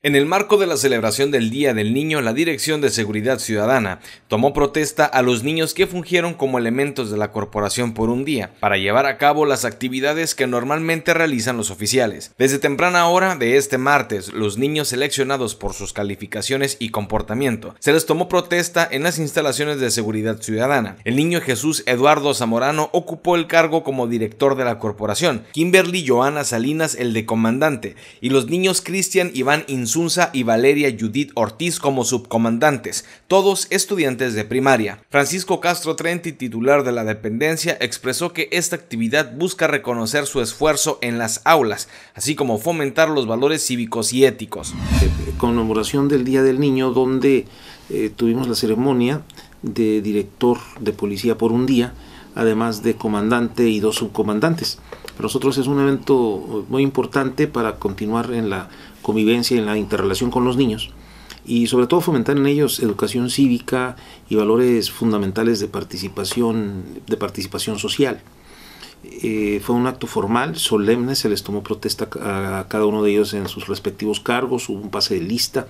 En el marco de la celebración del Día del Niño, la Dirección de Seguridad Ciudadana tomó protesta a los niños que fungieron como elementos de la corporación por un día, para llevar a cabo las actividades que normalmente realizan los oficiales. Desde temprana hora de este martes, los niños seleccionados por sus calificaciones y comportamiento, se les tomó protesta en las instalaciones de Seguridad Ciudadana. El niño Jesús Eduardo Zamorano ocupó el cargo como director de la corporación, Kimberly Joana Salinas el de comandante, y los niños Cristian Iván y Valeria Judith Ortiz como subcomandantes, todos estudiantes de primaria. Francisco Castro Trenti, titular de la dependencia, expresó que esta actividad busca reconocer su esfuerzo en las aulas, así como fomentar los valores cívicos y éticos. Eh, conmemoración del Día del Niño, donde eh, tuvimos la ceremonia de director de policía por un día, además de comandante y dos subcomandantes. Para nosotros es un evento muy importante para continuar en la convivencia y en la interrelación con los niños y sobre todo fomentar en ellos educación cívica y valores fundamentales de participación, de participación social. Eh, fue un acto formal, solemne, se les tomó protesta a cada uno de ellos en sus respectivos cargos, hubo un pase de lista,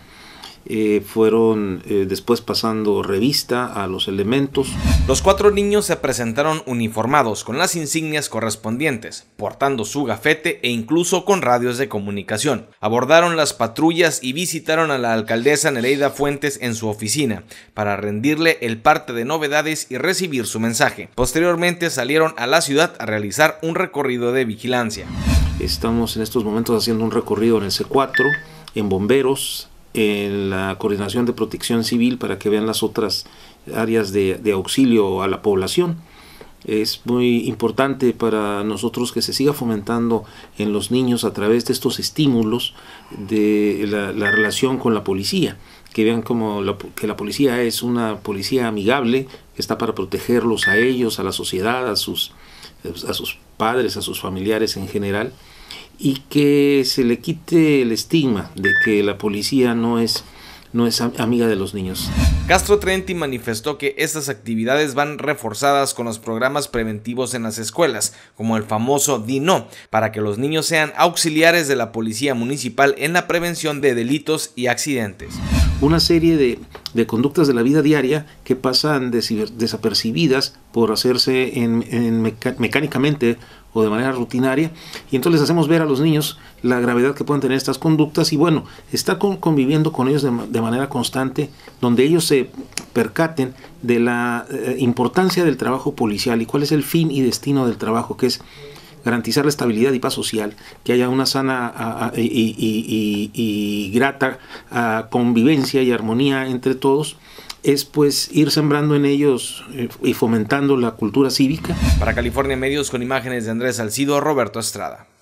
eh, fueron eh, después pasando revista a los elementos. Los cuatro niños se presentaron uniformados con las insignias correspondientes, portando su gafete e incluso con radios de comunicación. Abordaron las patrullas y visitaron a la alcaldesa Nereida Fuentes en su oficina para rendirle el parte de novedades y recibir su mensaje. Posteriormente salieron a la ciudad a realizar un recorrido de vigilancia. Estamos en estos momentos haciendo un recorrido en el C4, en bomberos, en la coordinación de protección civil para que vean las otras áreas de, auxilio a la población. Es muy importante para nosotros que se siga fomentando en los niños a través de estos estímulos de la, relación con la policía que vean como que la policía es una policía amigable, que está para protegerlos a ellos, a la sociedad, a sus, a sus padres, a sus familiares en general y que se le quite el estigma de que la policía no es no es amiga de los niños. Castro Trenti manifestó que estas actividades van reforzadas con los programas preventivos en las escuelas, como el famoso DINO, para que los niños sean auxiliares de la policía municipal en la prevención de delitos y accidentes. Una serie de, de conductas de la vida diaria que pasan desapercibidas por hacerse en, mecánicamente o de manera rutinaria. Y entonces les hacemos ver a los niños la gravedad que pueden tener estas conductas y bueno, está conviviendo con ellos de, manera constante, donde ellos se percaten de la eh, importancia del trabajo policial y cuál es el fin y destino del trabajo, que es garantizar la estabilidad y paz social, que haya una sana y, grata convivencia y armonía entre todos, es pues ir sembrando en ellos eh, y fomentando la cultura cívica. Para California Medios con imágenes de Andrés Salcido, Roberto Estrada.